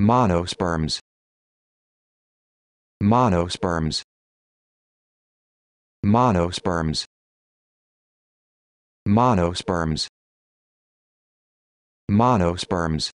monosperms monosperms monosperms monosperms monosperms